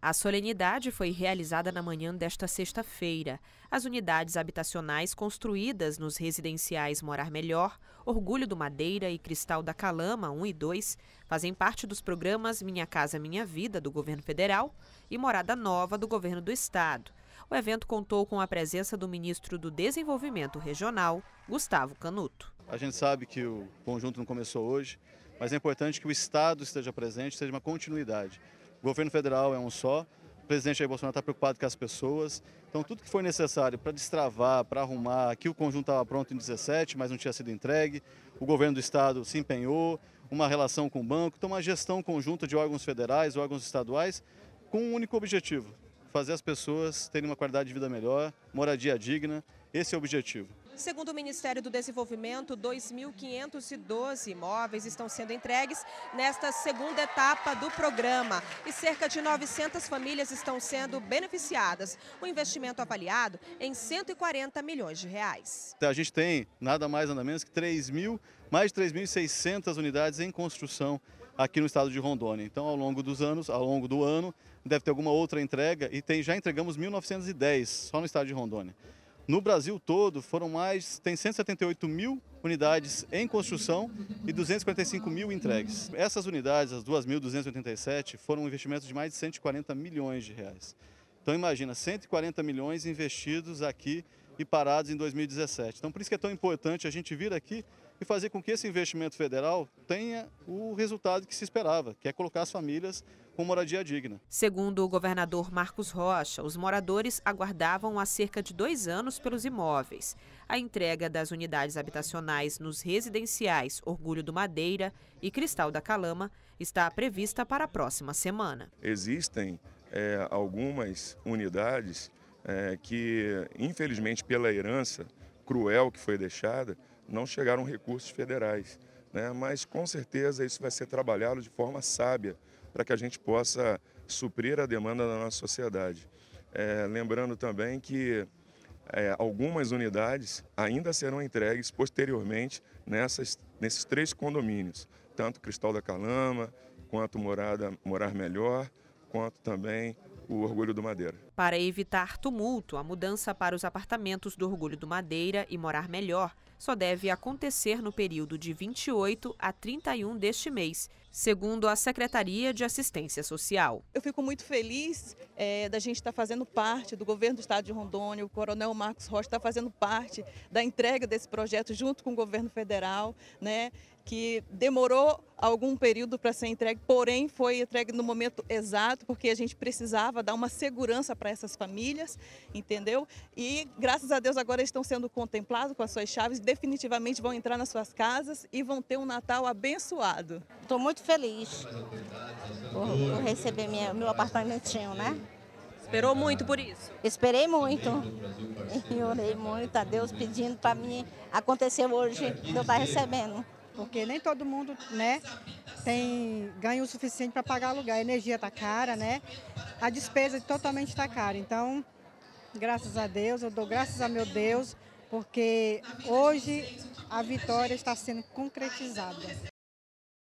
A solenidade foi realizada na manhã desta sexta-feira. As unidades habitacionais construídas nos residenciais Morar Melhor, Orgulho do Madeira e Cristal da Calama 1 e 2 fazem parte dos programas Minha Casa Minha Vida do governo federal e Morada Nova do governo do estado. O evento contou com a presença do ministro do Desenvolvimento Regional, Gustavo Canuto. A gente sabe que o conjunto não começou hoje, mas é importante que o Estado esteja presente, seja uma continuidade. O governo federal é um só. O presidente Jair Bolsonaro está preocupado com as pessoas. Então, tudo que foi necessário para destravar, para arrumar, aqui o conjunto estava pronto em 17, mas não tinha sido entregue. O governo do estado se empenhou, uma relação com o banco, então uma gestão conjunta de órgãos federais, órgãos estaduais, com um único objetivo: fazer as pessoas terem uma qualidade de vida melhor, moradia digna. Esse é o objetivo. Segundo o Ministério do Desenvolvimento, 2.512 imóveis estão sendo entregues nesta segunda etapa do programa e cerca de 900 famílias estão sendo beneficiadas. O investimento avaliado em 140 milhões de reais. A gente tem nada mais nada menos que 3 mil, mais de 3.600 unidades em construção aqui no estado de Rondônia. Então, ao longo dos anos, ao longo do ano, deve ter alguma outra entrega e tem, já entregamos 1.910 só no estado de Rondônia. No Brasil todo, foram mais, tem 178 mil unidades em construção e 245 mil entregues. Essas unidades, as 2.287, foram um investimento de mais de 140 milhões de reais. Então imagina, 140 milhões investidos aqui e parados em 2017. Então, por isso que é tão importante a gente vir aqui e fazer com que esse investimento federal tenha o resultado que se esperava, que é colocar as famílias com moradia digna. Segundo o governador Marcos Rocha, os moradores aguardavam há cerca de dois anos pelos imóveis. A entrega das unidades habitacionais nos residenciais Orgulho do Madeira e Cristal da Calama está prevista para a próxima semana. Existem é, algumas unidades é, que, infelizmente, pela herança cruel que foi deixada, não chegaram recursos federais. Né? Mas, com certeza, isso vai ser trabalhado de forma sábia para que a gente possa suprir a demanda da nossa sociedade. É, lembrando também que é, algumas unidades ainda serão entregues posteriormente nessas, nesses três condomínios, tanto Cristal da Calama, quanto Morada, Morar Melhor, quanto também o Orgulho do Madeira. Para evitar tumulto, a mudança para os apartamentos do Orgulho do Madeira e Morar Melhor só deve acontecer no período de 28 a 31 deste mês, segundo a Secretaria de Assistência Social. Eu fico muito feliz é, da gente estar tá fazendo parte do governo do estado de Rondônia, o coronel Marcos Rocha está fazendo parte da entrega desse projeto junto com o governo federal, né, que demorou algum período para ser entregue, porém foi entregue no momento exato, porque a gente precisava dar uma segurança para para essas famílias, entendeu? E graças a Deus agora estão sendo contemplados com as suas chaves, definitivamente vão entrar nas suas casas e vão ter um Natal abençoado. Estou muito feliz por, por receber minha, meu apartamentinho, né? Esperou muito por isso? Esperei muito. E orei muito a Deus pedindo para mim acontecer hoje, eu estar tá recebendo porque nem todo mundo né, tem ganho o suficiente para pagar aluguel. A energia está cara, né? a despesa é totalmente está cara. Então, graças a Deus, eu dou graças a meu Deus, porque hoje a vitória está sendo concretizada.